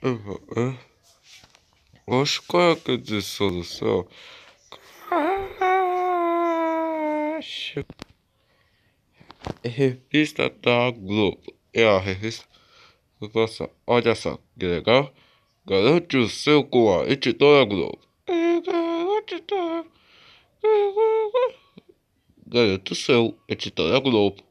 Uhum. Acho é que é de solução? Crash. Revista da Globo. É a revista. olha só, que legal. Garante o seu com a editora Globo. Garante o seu, editora Globo.